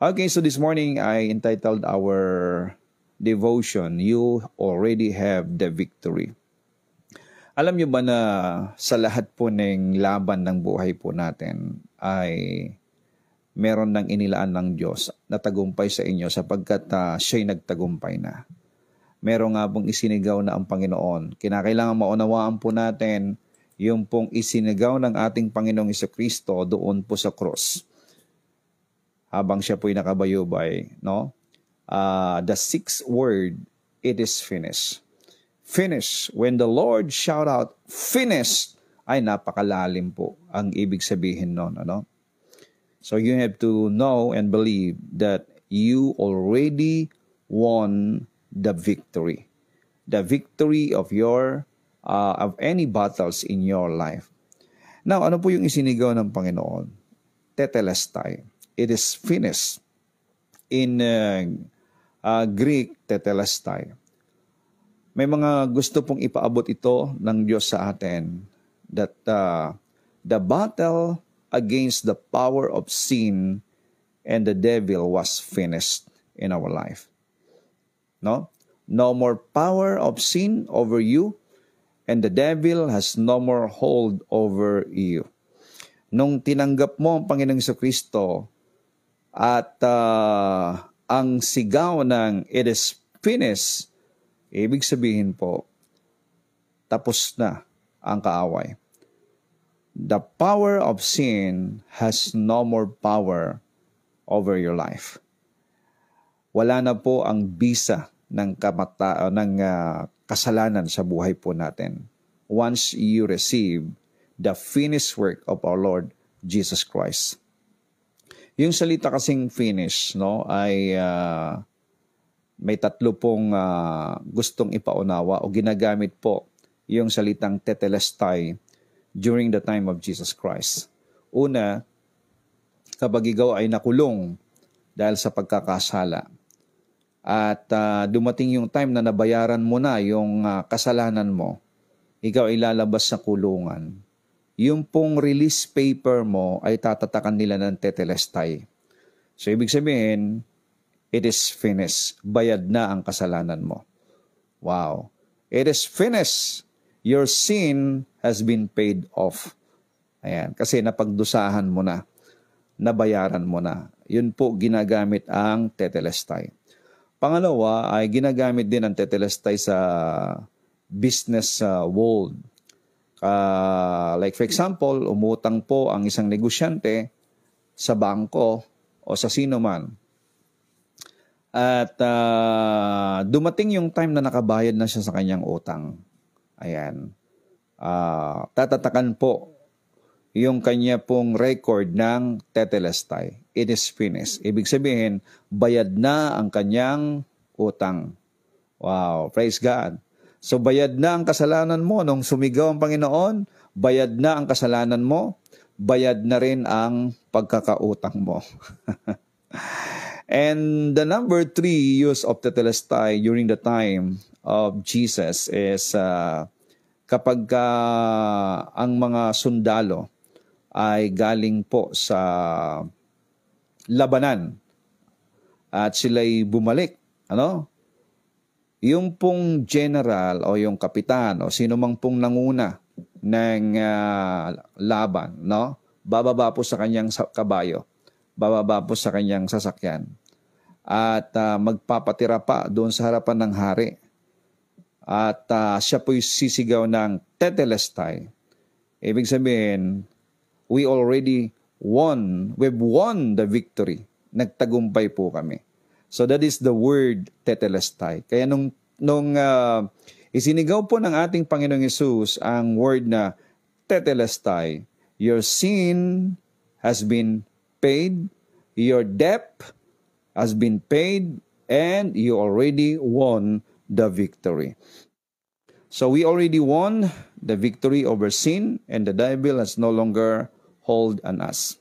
Okay, so this morning I entitled our devotion, You Already Have the Victory. Alam nyo ba na sa lahat po ng laban ng buhay po natin ay meron ng inilaan ng Diyos na tagumpay sa inyo sapagkat uh, siya'y nagtagumpay na. Meron nga pong isinigaw na ang Panginoon. Kinakailangan maunawaan po natin yung pong isinigaw ng ating Panginoong Kristo doon po sa cross habang siya po'y nakabayubay, no? Uh, the sixth word, it is finished. Finish. When the Lord shout out, finished, ay napakalalim po ang ibig sabihin noon, ano? So you have to know and believe that you already won the victory. The victory of your uh, of any battles in your life. Now, ano po yung isinigaw ng Panginoon? Tetelestai it is finished. In uh, uh, Greek, tetelestai. May mga gusto pong ipaabot ito ng Diyos sa atin that uh, the battle against the power of sin and the devil was finished in our life. No? No more power of sin over you and the devil has no more hold over you. Nung tinanggap mo ang Panginoong Kristo at uh, ang sigaw ng it is finished, ibig sabihin po, tapos na ang kaaway. The power of sin has no more power over your life. Wala na po ang bisa ng kamata uh, ng uh, kasalanan sa buhay po natin. Once you receive the finished work of our Lord Jesus Christ. Yung salita kasing finish, no, ay uh, may tatlo pong uh, gustong ipaunawa o ginagamit po yung salitang tetelestai during the time of Jesus Christ. Una, kapag ikaw ay nakulong dahil sa pagkakasala at uh, dumating yung time na nabayaran mo na yung uh, kasalanan mo, ikaw ay lalabas sa kulungan yung pong release paper mo ay tatatakan nila ng tetelestai. So ibig sabihin, it is finished. Bayad na ang kasalanan mo. Wow. It is finished. Your sin has been paid off. Ayan, kasi napagdusahan mo na, nabayaran mo na. Yun po ginagamit ang tetelestai. Pangalawa ay ginagamit din ang tetelestai sa business uh, world. Uh, like for example, umutang po ang isang negosyante sa bangko o sa sino man. At uh, dumating yung time na nakabayad na siya sa kanyang utang. Ayan. Uh, tatatakan po yung kanya pong record ng tetelestai. It is finished. Ibig sabihin, bayad na ang kanyang utang. Wow, praise God. So bayad na ang kasalanan mo. Nung sumigaw ang Panginoon, bayad na ang kasalanan mo, bayad na rin ang pagkakautang mo. And the number three use of tetelestai during the time of Jesus is uh, kapag uh, ang mga sundalo ay galing po sa labanan at sila'y bumalik, ano? yung pong general o yung kapitan o sino mang pong nanguna ng uh, laban, no? Bababa po sa kanyang kabayo, bababa po sa kanyang sasakyan at uh, magpapatira pa doon sa harapan ng hari. At uh, siya po'y sisigaw ng tetelestai. Ibig sabihin, we already won, we've won the victory. Nagtagumpay po kami. So that is the word tetelestai. Kaya nung, nung uh, isinigaw po ng ating Panginoong Yesus ang word na tetelestai, your sin has been paid, your debt has been paid, and you already won the victory. So we already won the victory over sin, and the devil has no longer hold on us.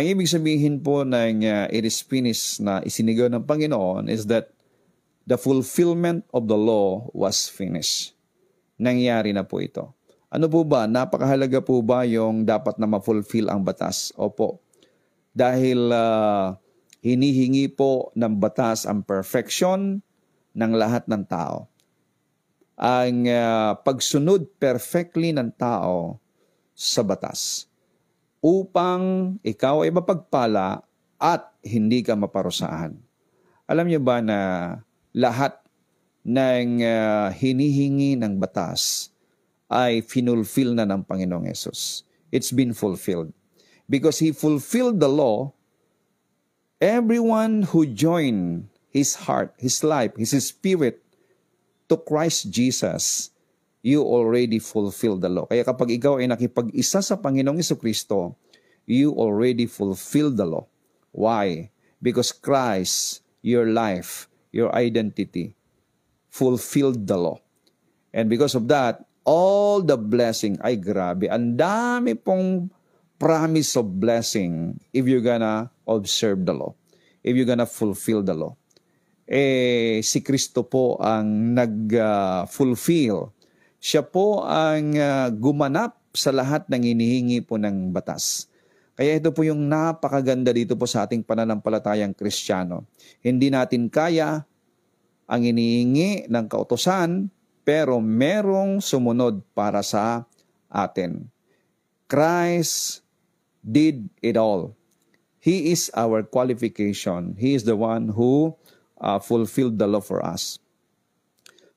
Ang ibig sabihin po ng uh, it is finished na isinigaw ng Panginoon is that the fulfillment of the law was finished. Nangyari na po ito. Ano po ba? Napakahalaga po ba yung dapat na ma-fulfill ang batas? Opo. Dahil uh, hinihingi po ng batas ang perfection ng lahat ng tao. Ang uh, pagsunod perfectly ng tao sa batas upang ikaw ay mapagpala at hindi ka maparusahan. Alam niyo ba na lahat ng uh, hinihingi ng batas ay finulfill na ng Panginoong Yesus. It's been fulfilled. Because He fulfilled the law, everyone who joined His heart, His life, His spirit to Christ Jesus you already fulfilled the law. Kaya kapag ikaw ay nakipag-isa sa Panginoong Iso Kristo, you already fulfilled the law. Why? Because Christ, your life, your identity, fulfilled the law. And because of that, all the blessing, ay grabe, ang dami pong promise of blessing if you're gonna observe the law, if you're gonna fulfill the law. Eh, si Kristo po ang nag-fulfill ah, uh, siya po ang uh, gumanap sa lahat ng inihingi po ng batas. Kaya ito po yung napakaganda dito po sa ating pananampalatayang Kristiyano. Hindi natin kaya ang inihingi ng kautosan, pero merong sumunod para sa atin. Christ did it all. He is our qualification. He is the one who uh, fulfilled the law for us.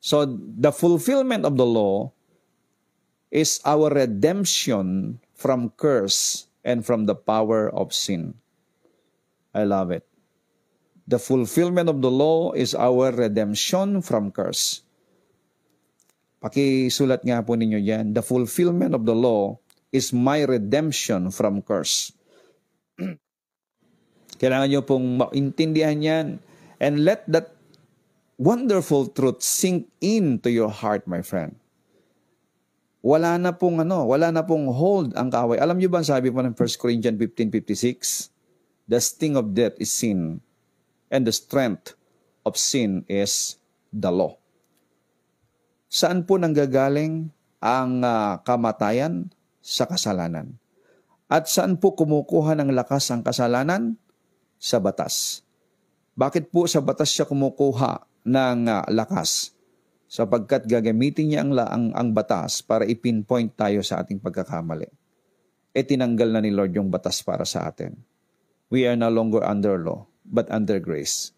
So the fulfillment of the law is our redemption from curse and from the power of sin. I love it. The fulfillment of the law is our redemption from curse. Pakisulat nga po ninyo yan. The fulfillment of the law is my redemption from curse. Kailangan nyo pong maintindihan yan. And let that wonderful truth sink in to your heart, my friend. Wala na pong ano, wala na pong hold ang kaaway. Alam niyo ba ang sabi po ng 1 Corinthians 15:56? The sting of death is sin, and the strength of sin is the law. Saan po nanggagaling ang uh, kamatayan sa kasalanan? At saan po kumukuha ng lakas ang kasalanan? Sa batas. Bakit po sa batas siya kumukuha? ng uh, lakas sapagkat gagamitin niya ang, ang, ang batas para ipinpoint tayo sa ating pagkakamali. E tinanggal na ni Lord yung batas para sa atin. We are no longer under law, but under grace.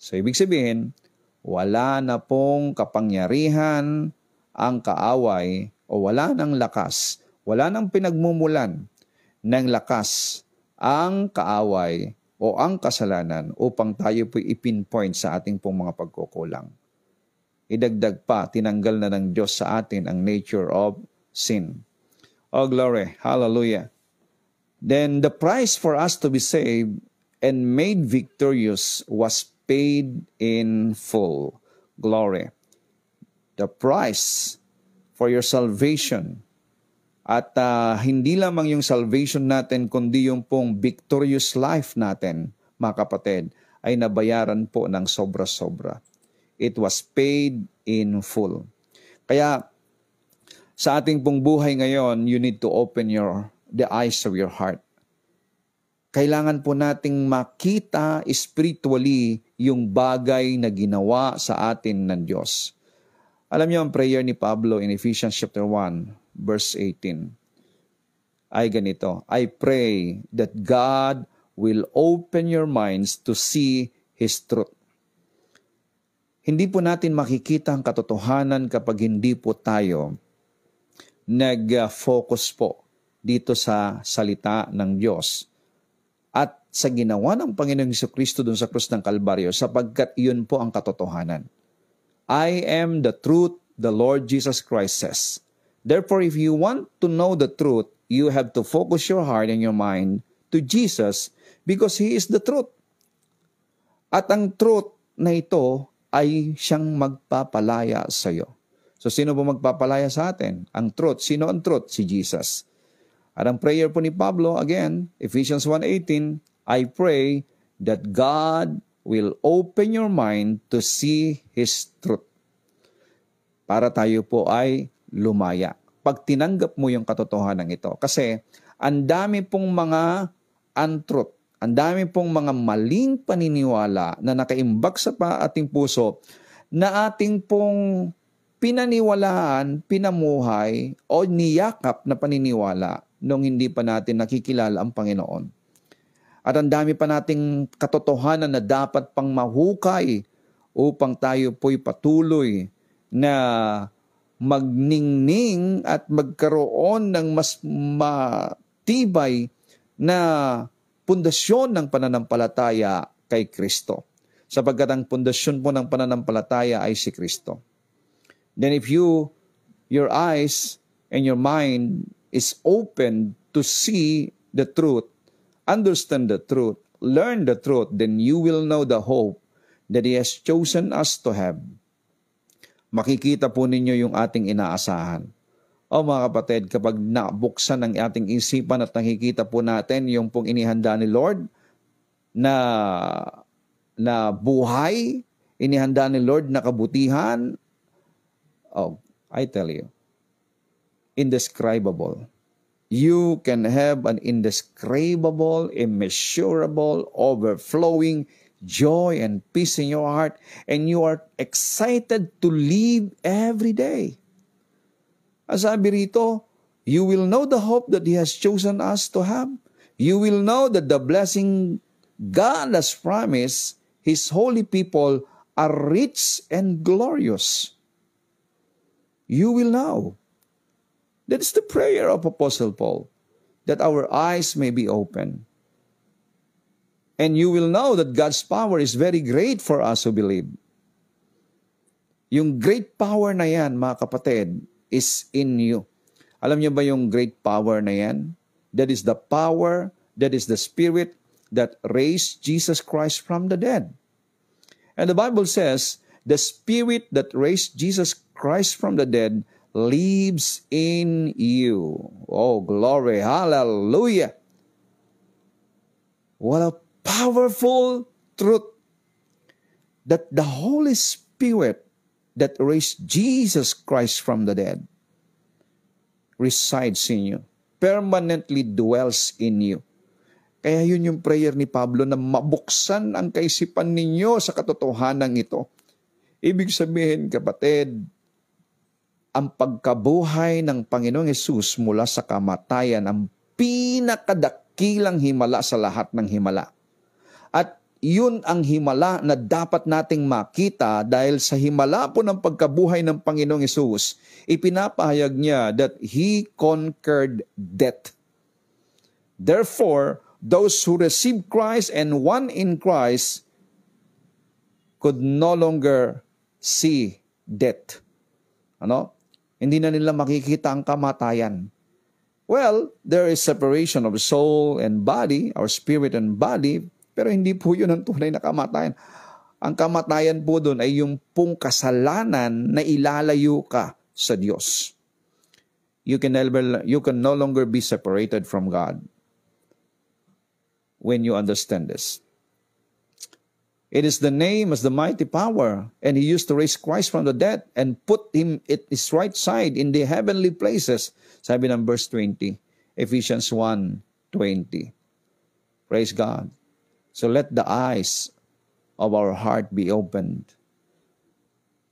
So ibig sabihin, wala na pong kapangyarihan ang kaaway o wala ng lakas, wala ng pinagmumulan ng lakas ang kaaway o ang kasalanan upang tayo po ipinpoint sa ating pong mga pagkukulang. Idagdag pa, tinanggal na ng Diyos sa atin ang nature of sin. Oh, glory. Hallelujah. Then the price for us to be saved and made victorious was paid in full. Glory. The price for your salvation at uh, hindi lamang yung salvation natin, kundi yung pong victorious life natin, mga kapatid, ay nabayaran po ng sobra-sobra. It was paid in full. Kaya sa ating pong buhay ngayon, you need to open your the eyes of your heart. Kailangan po nating makita spiritually yung bagay na ginawa sa atin ng Diyos. Alam niyo ang prayer ni Pablo in Ephesians chapter 1, verse 18 ay ganito, I pray that God will open your minds to see His truth. Hindi po natin makikita ang katotohanan kapag hindi po tayo nag-focus po dito sa salita ng Diyos at sa ginawa ng Panginoong Heso Kristo doon sa krus ng Kalbaryo sapagkat iyon po ang katotohanan. I am the truth, the Lord Jesus Christ says. Therefore, if you want to know the truth, you have to focus your heart and your mind to Jesus because He is the truth. At ang truth na ito ay siyang magpapalaya sa iyo. So sino ba magpapalaya sa atin? Ang truth. Sino ang truth? Si Jesus. At ang prayer po ni Pablo, again, Ephesians 1.18, I pray that God will open your mind to see His truth. Para tayo po ay lumaya. Pag tinanggap mo yung katotohanan ito. Kasi ang dami pong mga untruth, ang dami pong mga maling paniniwala na nakaimbak sa pa ating puso na ating pong pinaniwalaan, pinamuhay o niyakap na paniniwala nung hindi pa natin nakikilala ang Panginoon. At ang dami pa nating katotohanan na dapat pang mahukay upang tayo po'y patuloy na magningning at magkaroon ng mas matibay na pundasyon ng pananampalataya kay Kristo. Sapagkat ang pundasyon po ng pananampalataya ay si Kristo. Then if you, your eyes and your mind is open to see the truth, understand the truth, learn the truth, then you will know the hope that He has chosen us to have makikita po ninyo yung ating inaasahan. O mga kapatid, kapag nabuksan ang ating isipan at nakikita po natin yung pong inihanda ni Lord na, na buhay, inihanda ni Lord na kabutihan, oh, I tell you, indescribable. You can have an indescribable, immeasurable, overflowing, joy and peace in your heart, and you are excited to live every day. As sabi rito, you will know the hope that He has chosen us to have. You will know that the blessing God has promised His holy people are rich and glorious. You will know. That is the prayer of Apostle Paul, that our eyes may be open And you will know that God's power is very great for us who believe. Yung great power na yan, mga kapatid, is in you. Alam niyo ba yung great power na yan? That is the power, that is the spirit that raised Jesus Christ from the dead. And the Bible says, the spirit that raised Jesus Christ from the dead lives in you. Oh, glory. Hallelujah. What powerful truth that the Holy Spirit that raised Jesus Christ from the dead resides in you, permanently dwells in you. Kaya yun yung prayer ni Pablo na mabuksan ang kaisipan ninyo sa katotohanan ito. Ibig sabihin kapatid, ang pagkabuhay ng Panginoong Yesus mula sa kamatayan ang pinakadakilang himala sa lahat ng himala. At yun ang himala na dapat nating makita dahil sa himala po ng pagkabuhay ng Panginoong Isus, ipinapahayag niya that He conquered death. Therefore, those who receive Christ and one in Christ could no longer see death. Ano? Hindi na nila makikita ang kamatayan. Well, there is separation of soul and body, our spirit and body, pero hindi po yun ang tunay na kamatayan. Ang kamatayan po doon ay yung pong kasalanan na ilalayo ka sa Diyos. You can, never, you can no longer be separated from God when you understand this. It is the name as the mighty power, and he used to raise Christ from the dead and put him at his right side in the heavenly places. Sabi ng verse 20, Ephesians 1, 20. Praise God. So let the eyes of our heart be opened.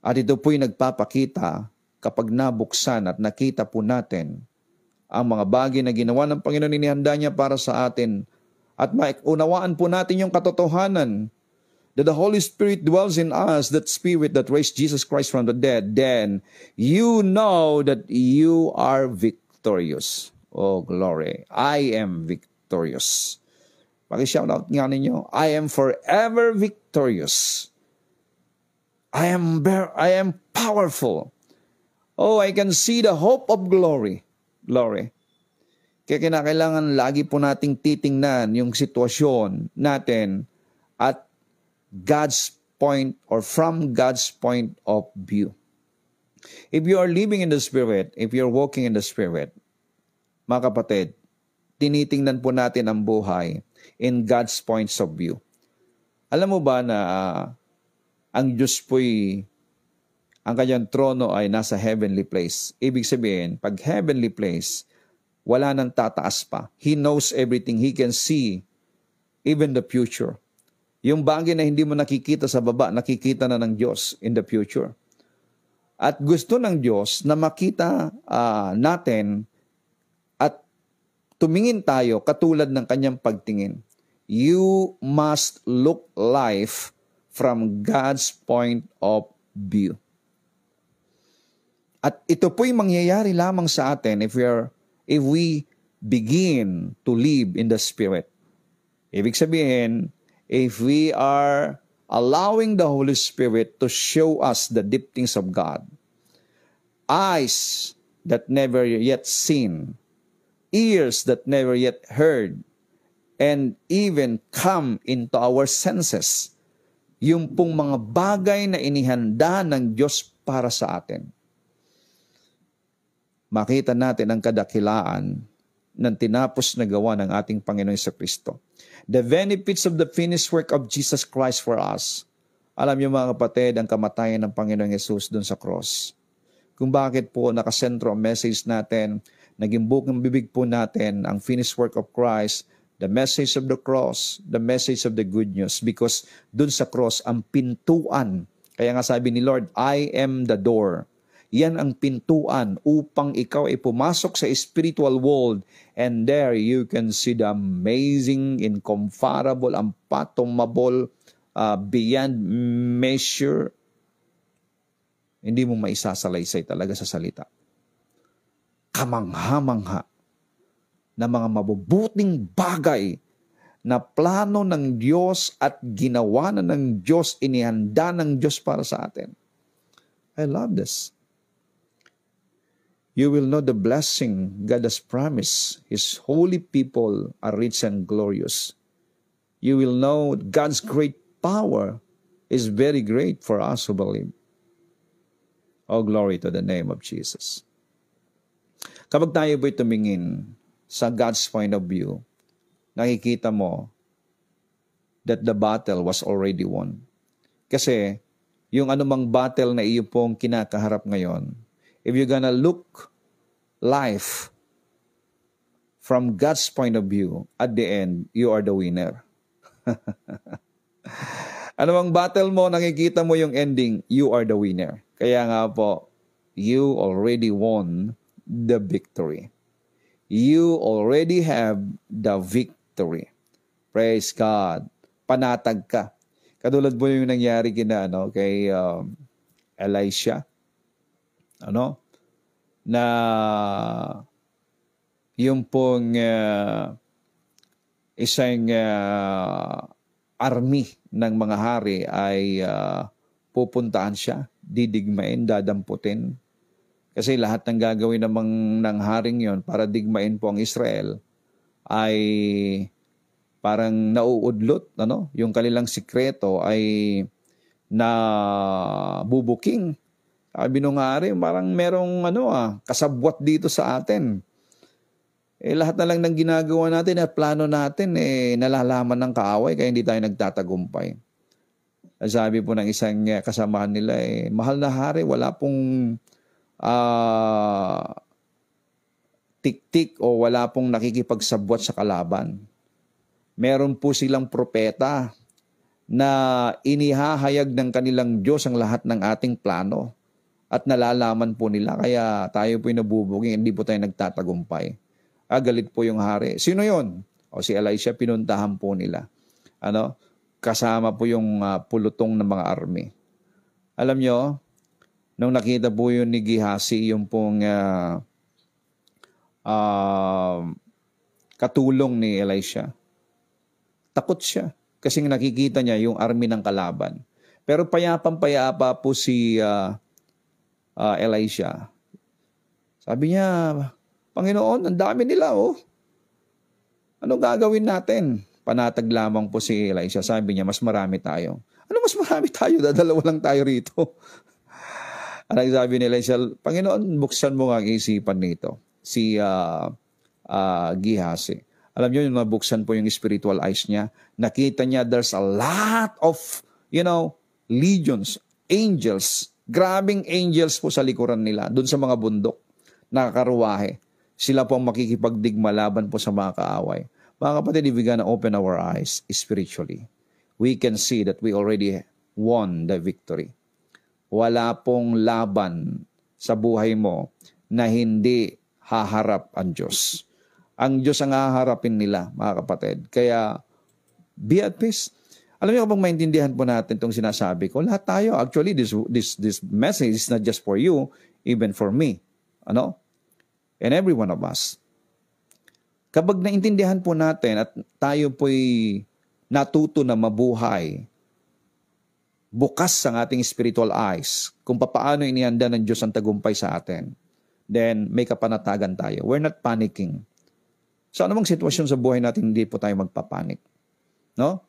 At ito po'y nagpapakita kapag nabuksan at nakita po natin ang mga bagay na ginawa ng Panginoon inihanda niya para sa atin at maunawaan po natin yung katotohanan that the Holy Spirit dwells in us, that Spirit that raised Jesus Christ from the dead, then you know that you are victorious. Oh, glory. I am victorious. Paki-shoutout nga ninyo. I am forever victorious. I am bare, I am powerful. Oh, I can see the hope of glory. Glory. Kaya kinakailangan lagi po nating titingnan yung sitwasyon natin at God's point or from God's point of view. If you are living in the Spirit, if you are walking in the Spirit, mga kapatid, tinitingnan po natin ang buhay in God's points of view. Alam mo ba na uh, ang Diyos po'y ang kanyang trono ay nasa heavenly place. Ibig sabihin, pag heavenly place, wala nang tataas pa. He knows everything. He can see even the future. Yung bagay na hindi mo nakikita sa baba, nakikita na ng Diyos in the future. At gusto ng Diyos na makita uh, natin tumingin tayo katulad ng kanyang pagtingin. You must look life from God's point of view. At ito po'y mangyayari lamang sa atin if we are if we begin to live in the spirit. Ibig sabihin, if we are allowing the Holy Spirit to show us the deep things of God, eyes that never yet seen, ears that never yet heard, and even come into our senses. Yung pong mga bagay na inihanda ng Diyos para sa atin. Makita natin ang kadakilaan ng tinapos na gawa ng ating Panginoon sa Kristo. The benefits of the finished work of Jesus Christ for us. Alam niyo mga kapatid, ang kamatayan ng Panginoong Yesus doon sa cross. Kung bakit po nakasentro ang message natin Naging bukang bibig po natin ang finished work of Christ, the message of the cross, the message of the good news. Because dun sa cross, ang pintuan. Kaya nga sabi ni Lord, I am the door. Yan ang pintuan upang ikaw ay pumasok sa spiritual world and there you can see the amazing, incomparable, unfathomable, uh, beyond measure. Hindi mo maisasalaysay talaga sa salita kamangha-mangha na mga mabubuting bagay na plano ng Diyos at ginawa na ng Diyos, inihanda ng Diyos para sa atin. I love this. You will know the blessing God has promised. His holy people are rich and glorious. You will know God's great power is very great for us who believe. Oh, glory to the name of Jesus. Kapag tayo ba'y tumingin sa God's point of view, nakikita mo that the battle was already won. Kasi yung anumang battle na iyo pong kinakaharap ngayon, if you're gonna look life from God's point of view, at the end, you are the winner. anumang battle mo, nakikita mo yung ending, you are the winner. Kaya nga po, you already won the victory. You already have the victory. Praise God. Panatag ka. Katulad po yung nangyari kina ano kay um, Elisha. Ano? Na yung pong uh, isang uh, army ng mga hari ay uh, pupuntaan siya, didigmain, dadamputin, kasi lahat ng gagawin namang ng haring yon para digmain po ang Israel ay parang nauudlot, ano? Yung kanilang sikreto ay na bubuking. Sabi nung hari, parang merong ano ah, kasabwat dito sa atin. Eh lahat na lang ng ginagawa natin at plano natin eh nalalaman ng kaaway kaya hindi tayo nagtatagumpay. Sabi po ng isang kasamahan nila eh, mahal na hari, wala pong uh, tiktik o wala pong nakikipagsabwat sa kalaban. Meron po silang propeta na inihahayag ng kanilang Diyos ang lahat ng ating plano at nalalaman po nila kaya tayo po nabubuging hindi po tayo nagtatagumpay. Agalit ah, po yung hari. Sino yon? O si Elisha pinuntahan po nila. Ano? Kasama po yung uh, pulutong ng mga army. Alam nyo, Nung nakita po yun ni Gihasi, yung pong uh, uh, katulong ni Elisha, takot siya kasi nakikita niya yung army ng kalaban. Pero payapang-payapa po si uh, uh, Elisha. Sabi niya, Panginoon, ang dami nila oh. Ano gagawin natin? Panatag lamang po si Elisha. Sabi niya, mas marami tayo. Ano mas marami tayo? Dadalawa lang tayo rito. Ang nagsabi ni Elisha, Panginoon, buksan mo nga ang isipan nito. Si uh, ah, uh, ah, Gihasi. Alam niyo, yung nabuksan po yung spiritual eyes niya, nakita niya there's a lot of, you know, legions, angels, grabing angels po sa likuran nila, doon sa mga bundok, nakakaruwahe. Sila po ang makikipagdigma laban po sa mga kaaway. Mga kapatid, if we gonna open our eyes spiritually, we can see that we already won the victory wala pong laban sa buhay mo na hindi haharap ang Diyos. Ang Diyos ang haharapin nila, mga kapatid. Kaya, be at peace. Alam niyo kapag maintindihan po natin itong sinasabi ko, lahat tayo, actually, this, this, this message is not just for you, even for me. Ano? And every one of us. Kapag naintindihan po natin at tayo po'y natuto na mabuhay bukas ang ating spiritual eyes kung paano inihanda ng Diyos ang tagumpay sa atin. Then, may kapanatagan tayo. We're not panicking. Sa anumang sitwasyon sa buhay natin, hindi po tayo magpapanik. No?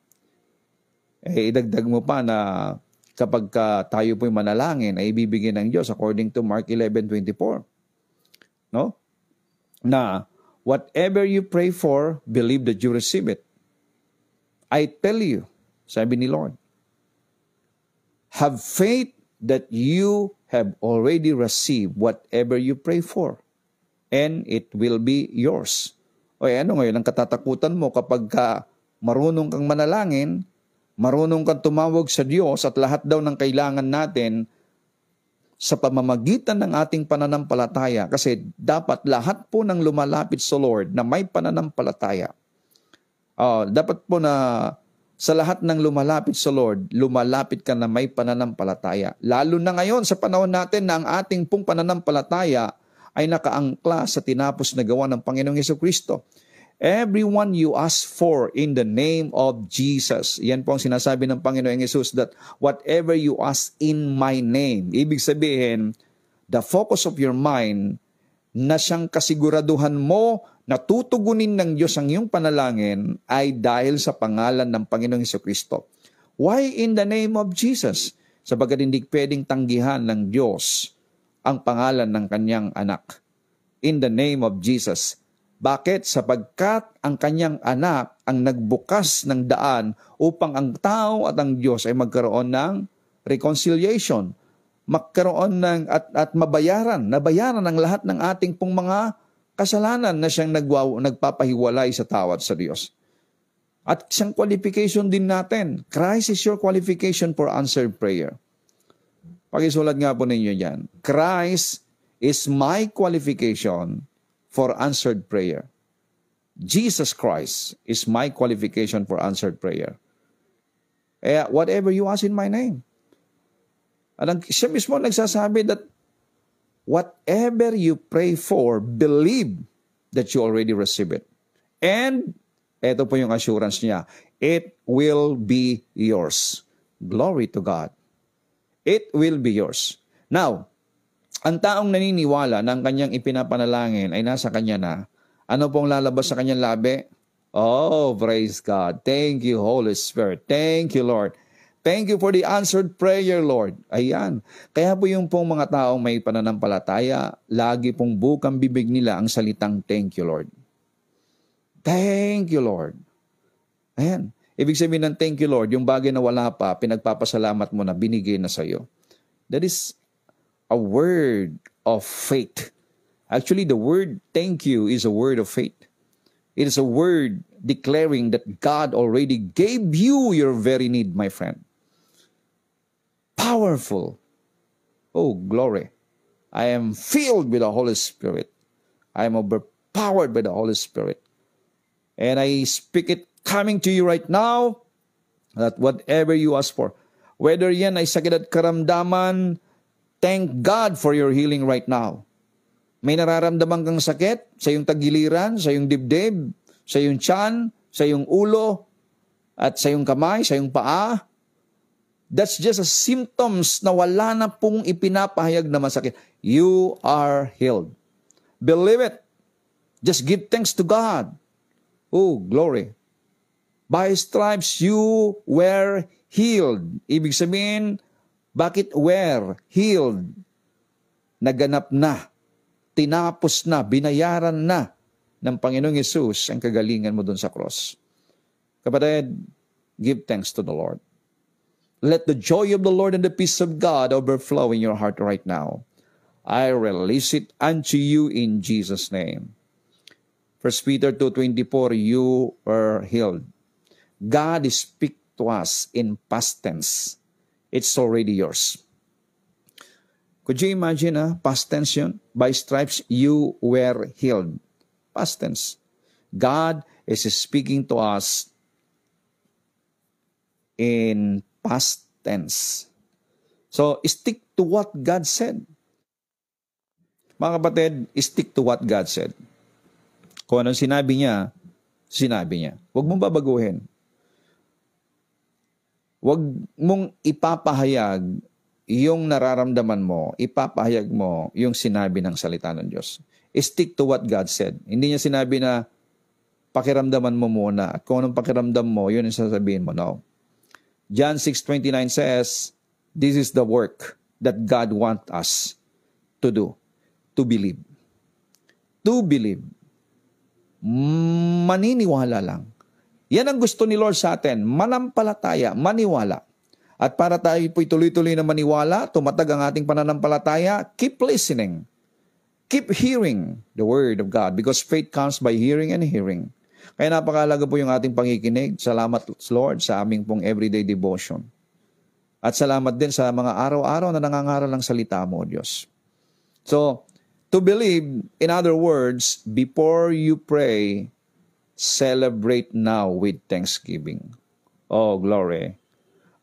Eh, idagdag mo pa na kapag ka tayo po'y manalangin, ay ibibigyan ng Diyos according to Mark 11.24. No? Na, whatever you pray for, believe that you receive it. I tell you, sabi ni Lord. Have faith that you have already received whatever you pray for, and it will be yours. O ano ngayon ang katatakutan mo kapag ka ah, marunong kang manalangin, marunong kang tumawag sa Diyos at lahat daw ng kailangan natin sa pamamagitan ng ating pananampalataya kasi dapat lahat po ng lumalapit sa Lord na may pananampalataya. Uh, dapat po na sa lahat ng lumalapit sa Lord, lumalapit ka na may pananampalataya. Lalo na ngayon sa panahon natin na ang ating pong pananampalataya ay nakaangkla sa tinapos na gawa ng Panginoong Yeso Kristo. Everyone you ask for in the name of Jesus. Yan po ang sinasabi ng Panginoong Yesus that whatever you ask in my name. Ibig sabihin, the focus of your mind na siyang kasiguraduhan mo natutugunin ng Diyos ang iyong panalangin ay dahil sa pangalan ng Panginoong Heso Kristo. Why in the name of Jesus? Sabagat hindi pwedeng tanggihan ng Diyos ang pangalan ng kanyang anak. In the name of Jesus. Bakit? Sapagkat ang kanyang anak ang nagbukas ng daan upang ang tao at ang Diyos ay magkaroon ng reconciliation, magkaroon ng at, at mabayaran, nabayaran ang lahat ng ating pong mga kasalanan na siyang nagwaw, nagpapahiwalay sa tawad sa Diyos. At isang qualification din natin. Christ is your qualification for answered prayer. Pakisulat nga po ninyo yan. Christ is my qualification for answered prayer. Jesus Christ is my qualification for answered prayer. Kaya whatever you ask in my name. At ang, siya mismo nagsasabi that whatever you pray for, believe that you already receive it. And ito po yung assurance niya, it will be yours. Glory to God. It will be yours. Now, ang taong naniniwala ng kanyang ipinapanalangin ay nasa kanya na, ano pong lalabas sa kanyang labi? Oh, praise God. Thank you, Holy Spirit. Thank you, Lord. Thank you for the answered prayer, Lord. Ayan. Kaya po yung pong mga taong may pananampalataya, lagi pong bukang bibig nila ang salitang thank you, Lord. Thank you, Lord. Ayan. Ibig sabihin ng thank you, Lord, yung bagay na wala pa, pinagpapasalamat mo na binigay na sa'yo. That is a word of faith. Actually, the word thank you is a word of faith. It is a word declaring that God already gave you your very need, my friend powerful. Oh, glory. I am filled with the Holy Spirit. I am overpowered by the Holy Spirit. And I speak it coming to you right now that whatever you ask for, whether yan ay sakit at karamdaman, thank God for your healing right now. May nararamdaman kang sakit sa iyong tagiliran, sa iyong dibdib, sa iyong tiyan, sa iyong ulo, at sa iyong kamay, sa iyong paa, That's just a symptoms na wala na pong ipinapahayag na masakit. You are healed. Believe it. Just give thanks to God. Oh, glory. By stripes you were healed. Ibig sabihin, bakit were healed? Naganap na. Tinapos na. Binayaran na ng Panginoong Yesus ang kagalingan mo dun sa cross. Kapatid, give thanks to the Lord. Let the joy of the Lord and the peace of God overflow in your heart right now. I release it unto you in Jesus' name. First Peter 2.24, you were healed. God speaks to us in past tense. It's already yours. Could you imagine, a past tense yun? By stripes you were healed. Past tense. God is speaking to us in past tense. So, stick to what God said. Mga kapatid, stick to what God said. Kung anong sinabi niya, sinabi niya. Huwag mong babaguhin. Huwag mong ipapahayag yung nararamdaman mo, ipapahayag mo yung sinabi ng salita ng Diyos. Stick to what God said. Hindi niya sinabi na, pakiramdaman mo muna. At kung anong pakiramdam mo, yun ang sasabihin mo. No. John 6:29 says, "This is the work that God wants us to do, to believe." To believe. Maniniwala lang. Yan ang gusto ni Lord sa atin, manampalataya, maniwala. At para tayo po tuloy-tuloy na maniwala, tumatag ang ating pananampalataya, keep listening. Keep hearing the Word of God because faith comes by hearing and hearing. Kaya napakalaga po yung ating pangikinig. Salamat Lord sa aming pong everyday devotion. At salamat din sa mga araw-araw na nangangaral ng salita mo, Diyos. So, to believe, in other words, before you pray, celebrate now with thanksgiving. Oh, glory.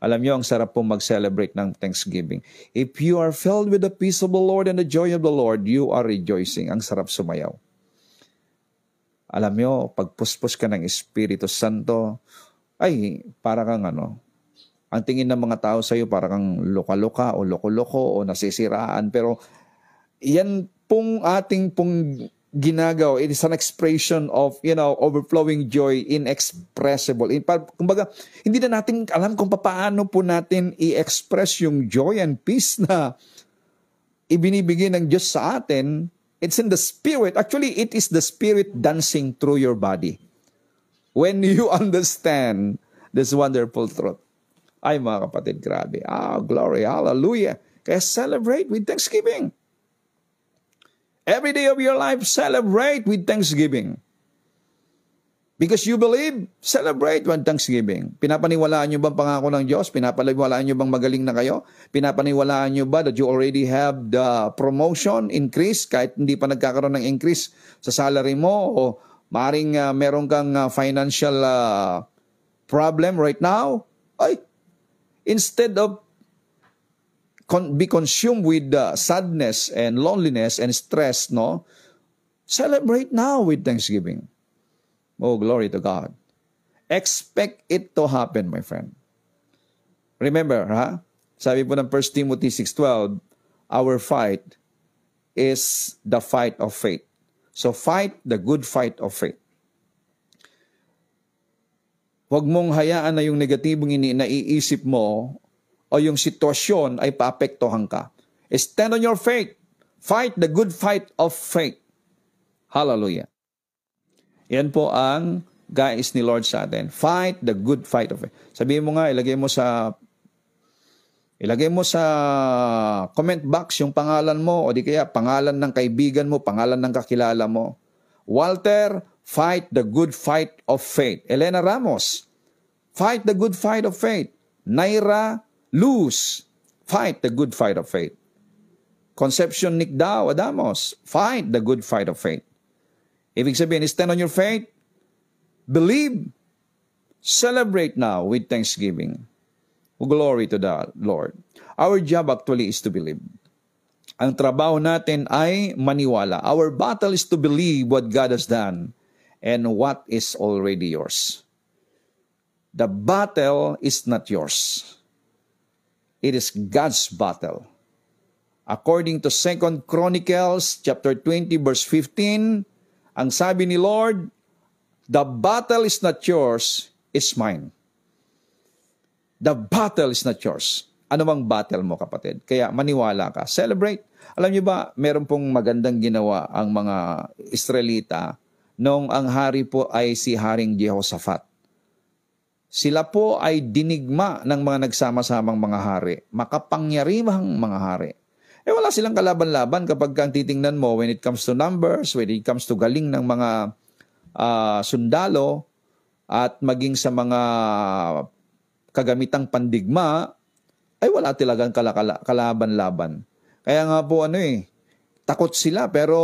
Alam niyo, ang sarap pong mag-celebrate ng Thanksgiving. If you are filled with the peace of the Lord and the joy of the Lord, you are rejoicing. Ang sarap sumayaw. Alam nyo, pagpuspos ka ng Espiritu Santo, ay, para kang ano, ang tingin ng mga tao sa iyo para kang loka-loka o loko-loko o nasisiraan. Pero yan pong ating pong ginagawa, it is an expression of, you know, overflowing joy, inexpressible. In, kumbaga, hindi na natin alam kung paano po natin i-express yung joy and peace na ibinibigay ng Diyos sa atin It's in the spirit. Actually, it is the spirit dancing through your body. When you understand this wonderful truth. Ay mga kapatid, grabe. Ah, glory, hallelujah. Kaya celebrate with thanksgiving. Every day of your life, celebrate with thanksgiving. Because you believe, celebrate one Thanksgiving. Pinapaniwalaan nyo bang pangako ng Diyos? Pinapaniwalaan nyo bang magaling na kayo? Pinapaniwalaan nyo ba that you already have the promotion, increase, kahit hindi pa nagkakaroon ng increase sa salary mo o maring uh, ah, meron kang uh, financial uh, problem right now? Ay, instead of con- be consumed with uh, sadness and loneliness and stress, no? Celebrate now with Thanksgiving. Oh, glory to God. Expect it to happen, my friend. Remember, ha? Sabi po ng 1 Timothy 6.12, our fight is the fight of faith. So fight the good fight of faith. Huwag mong hayaan na yung negatibong ini naiisip mo o yung sitwasyon ay paapektuhan ka. Stand on your faith. Fight the good fight of faith. Hallelujah. Yan po ang guys ni Lord sa atin. Fight the good fight of it. Sabihin mo nga, ilagay mo sa ilagay mo sa comment box yung pangalan mo o di kaya pangalan ng kaibigan mo, pangalan ng kakilala mo. Walter, fight the good fight of faith. Elena Ramos, fight the good fight of faith. Naira Luz, fight the good fight of faith. Conception Nick Dao Adamos, fight the good fight of faith. Ibig sabihin, stand on your faith, believe, celebrate now with thanksgiving. Glory to the Lord. Our job actually is to believe. Ang trabaho natin ay maniwala. Our battle is to believe what God has done and what is already yours. The battle is not yours. It is God's battle. According to 2 Chronicles chapter 20 verse 15, ang sabi ni Lord, The battle is not yours, is mine. The battle is not yours. Ano bang battle mo kapatid? Kaya maniwala ka. Celebrate. Alam niyo ba, meron pong magandang ginawa ang mga Israelita noong ang hari po ay si Haring Jehoshaphat. Sila po ay dinigma ng mga nagsama-samang mga hari, makapangyarihang mga hari eh wala silang kalaban-laban kapag ang titingnan mo when it comes to numbers, when it comes to galing ng mga uh, sundalo at maging sa mga kagamitang pandigma, ay wala talagang kalaban-laban. Kaya nga po ano eh, takot sila pero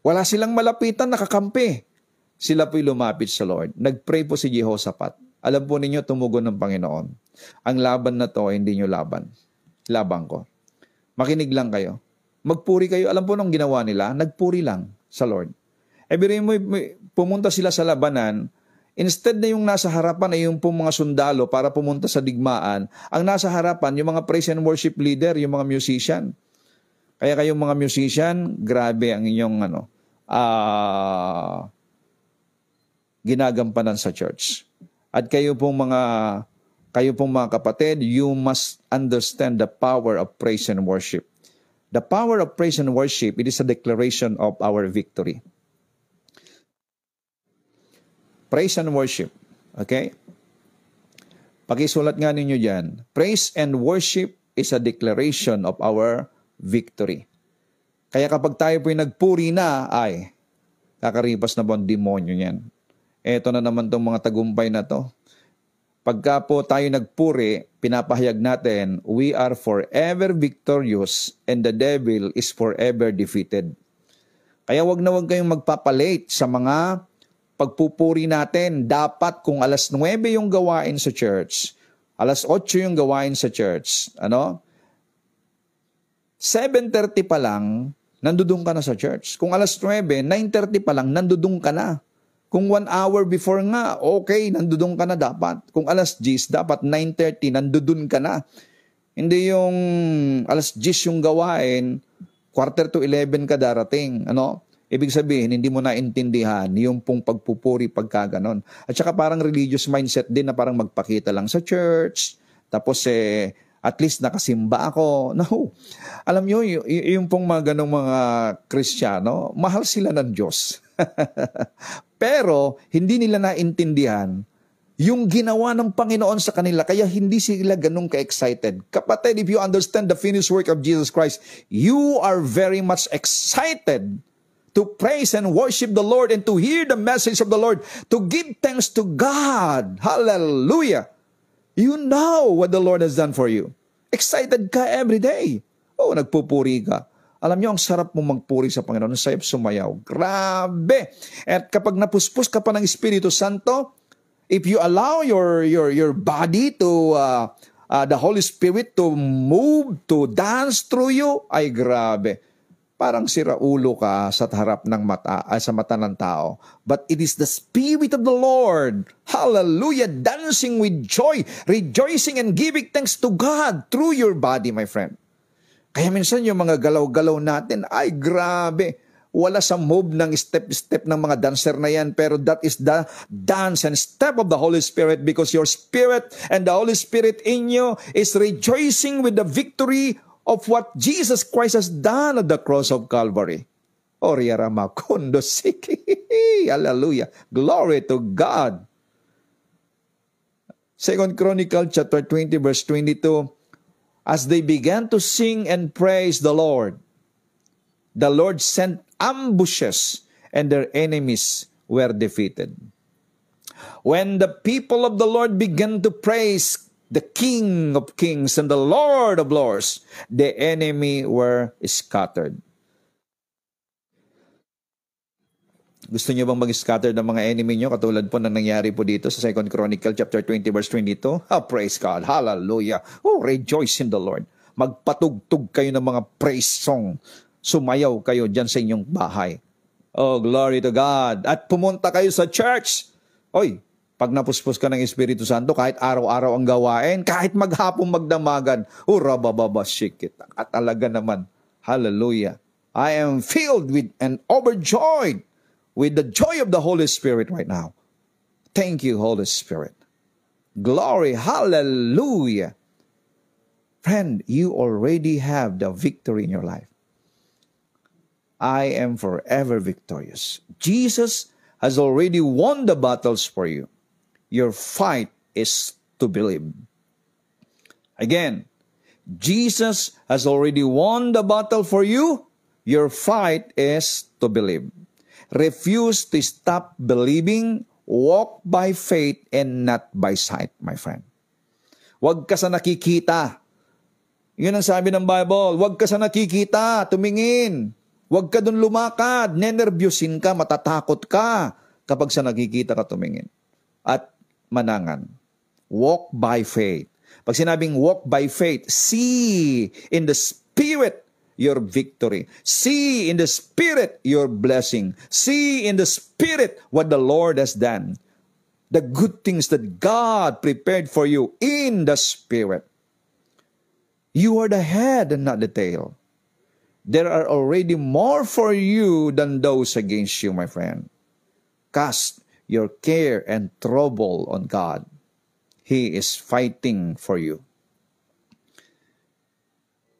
wala silang malapitan, nakakampi. Sila po'y lumapit sa Lord. Nagpray po si Jehoshaphat. Alam po ninyo, tumugon ng Panginoon. Ang laban na to, hindi nyo laban. Labang ko. Makinig lang kayo. Magpuri kayo. Alam po nung ginawa nila, nagpuri lang sa Lord. E eh, biruin mo, pumunta sila sa labanan, instead na yung nasa harapan ay yung pong mga sundalo para pumunta sa digmaan, ang nasa harapan, yung mga praise and worship leader, yung mga musician. Kaya kayong mga musician, grabe ang inyong ano, uh, ginagampanan sa church. At kayo pong mga kayo pong mga kapatid, you must understand the power of praise and worship. The power of praise and worship, it is a declaration of our victory. Praise and worship. Okay? Pakisulat nga ninyo dyan. Praise and worship is a declaration of our victory. Kaya kapag tayo po'y nagpuri na, ay, kakaripas na po ang demonyo niyan. Eto na naman tong mga tagumpay na to. Pagka po tayo nagpuri, pinapahayag natin, we are forever victorious and the devil is forever defeated. Kaya wag na wag kayong magpapalate sa mga pagpupuri natin. Dapat kung alas 9 yung gawain sa church, alas 8 yung gawain sa church, ano? 7.30 pa lang, nandudun ka na sa church. Kung alas 9, 9.30 pa lang, nandudun ka na. Kung one hour before nga, okay, nandoon ka na dapat. Kung alas 10, dapat 9.30, nandoon ka na. Hindi yung alas 10 yung gawain, quarter to 11 ka darating. Ano? Ibig sabihin, hindi mo naintindihan yung pong pagpupuri pagkaganon. At saka parang religious mindset din na parang magpakita lang sa church. Tapos eh, at least nakasimba ako. No. Alam nyo, y- yung pong mga ganong mga Kristiyano, mahal sila ng Diyos. Pero hindi nila naintindihan yung ginawa ng Panginoon sa kanila kaya hindi sila ganun ka-excited. Kapatid, if you understand the finished work of Jesus Christ, you are very much excited to praise and worship the Lord and to hear the message of the Lord, to give thanks to God. Hallelujah! You know what the Lord has done for you. Excited ka every day. Oh, nagpupuri ka. Alam niyo, ang sarap mong magpuri sa Panginoon, sa sumayaw. Grabe! At kapag napuspos ka pa ng Espiritu Santo, if you allow your, your, your body to uh, uh, the Holy Spirit to move, to dance through you, ay grabe parang sira ulo ka sa harap ng mata, ay, sa mata ng tao. But it is the Spirit of the Lord. Hallelujah! Dancing with joy, rejoicing and giving thanks to God through your body, my friend. Kaya minsan yung mga galaw-galaw natin, ay grabe, wala sa move ng step-step ng mga dancer na yan. Pero that is the dance and step of the Holy Spirit because your spirit and the Holy Spirit in you is rejoicing with the victory of what Jesus Christ has done at the cross of Calvary. Oriaramakondo siki. Hallelujah. Glory to God. Second Chronicle chapter 20 verse 22 As they began to sing and praise the Lord, the Lord sent ambushes and their enemies were defeated. When the people of the Lord began to praise the King of Kings and the Lord of Lords, the enemy were scattered. Gusto niyo bang mag-scatter ng mga enemy niyo katulad po ng nangyari po dito sa 2 Chronicle chapter 20 verse 22? Oh, ah, praise God. Hallelujah. Oh, rejoice in the Lord. Magpatugtog kayo ng mga praise song. Sumayaw kayo diyan sa inyong bahay. Oh, glory to God. At pumunta kayo sa church. Oy, pag napuspos ka ng Espiritu Santo, kahit araw-araw ang gawain, kahit maghapon magdamagan, ura oh, bababashikit. At talaga naman, hallelujah. I am filled with and overjoyed with the joy of the Holy Spirit right now. Thank you, Holy Spirit. Glory, hallelujah. Friend, you already have the victory in your life. I am forever victorious. Jesus has already won the battles for you. Your fight is to believe. Again, Jesus has already won the battle for you. Your fight is to believe. Refuse to stop believing. Walk by faith and not by sight, my friend. Huwag ka sa nakikita. Yun ang sabi ng Bible. Huwag ka sa nakikita, tumingin. Huwag ka dun lumakad, nenervyusin ka, matatakot ka kapag sa nakikita ka tumingin. At manangan. Walk by faith. Pag sinabing walk by faith, see in the spirit your victory. See in the Spirit your blessing. See in the Spirit what the Lord has done. The good things that God prepared for you in the Spirit. You are the head and not the tail. There are already more for you than those against you, my friend. Cast your care and trouble on God. He is fighting for you.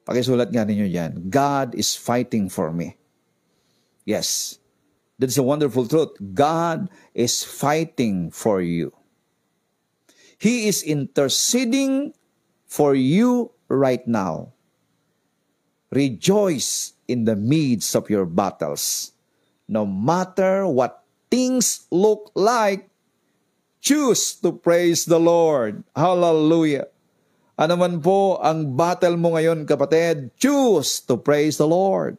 Pakisulat nga ninyo yan. God is fighting for me. Yes. That's a wonderful truth. God is fighting for you. He is interceding for you right now. Rejoice in the midst of your battles. No matter what things look like, choose to praise the Lord. Hallelujah. Ano man po ang battle mo ngayon kapatid, choose to praise the Lord.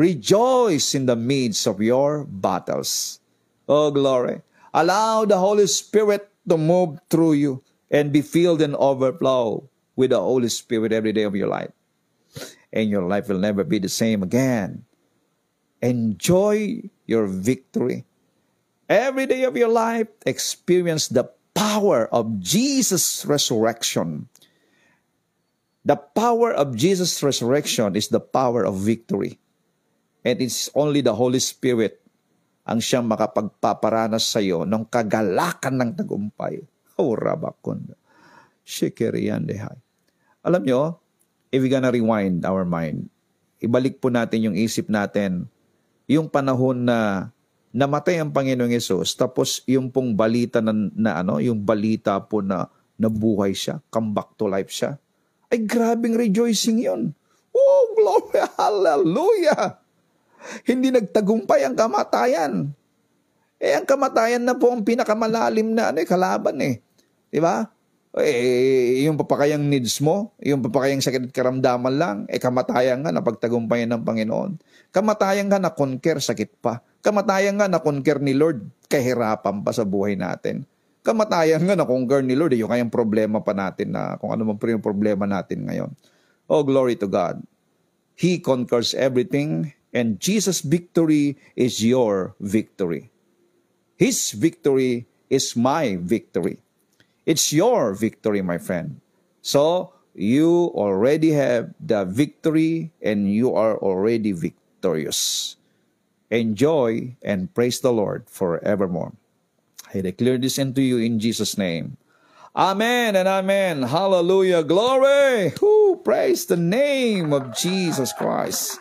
Rejoice in the midst of your battles. Oh glory. Allow the Holy Spirit to move through you and be filled and overflow with the Holy Spirit every day of your life. And your life will never be the same again. Enjoy your victory. Every day of your life, experience the power of Jesus' resurrection The power of Jesus' resurrection is the power of victory. And it's only the Holy Spirit ang siyang makapagpaparanas sa iyo ng kagalakan ng tagumpay. Haurabakon. Oh, Shikiriyan dehay. Alam nyo, if we're gonna rewind our mind, ibalik po natin yung isip natin, yung panahon na namatay ang Panginoong Yesus, tapos yung pong balita na, na ano, yung balita po na nabuhay siya, come back to life siya ay grabing rejoicing yon. Oh, glory, hallelujah! Hindi nagtagumpay ang kamatayan. Eh, ang kamatayan na po ang pinakamalalim na ano, eh, kalaban eh. Di ba? Eh, eh, yung papakayang needs mo, yung papakayang sakit at karamdaman lang, eh kamatayan nga na pagtagumpayan ng Panginoon. Kamatayan nga na conquer sakit pa. Kamatayan nga na conquer ni Lord, kahirapan pa sa buhay natin kamatayan nga na kung girl ni Lord, eh, yung kayang problema pa natin na kung ano man po yung problema natin ngayon. Oh, glory to God. He conquers everything and Jesus' victory is your victory. His victory is my victory. It's your victory, my friend. So, you already have the victory and you are already victorious. Enjoy and praise the Lord forevermore. I declare this unto you in Jesus' name. Amen and amen. Hallelujah. Glory. Who praise the name of Jesus Christ.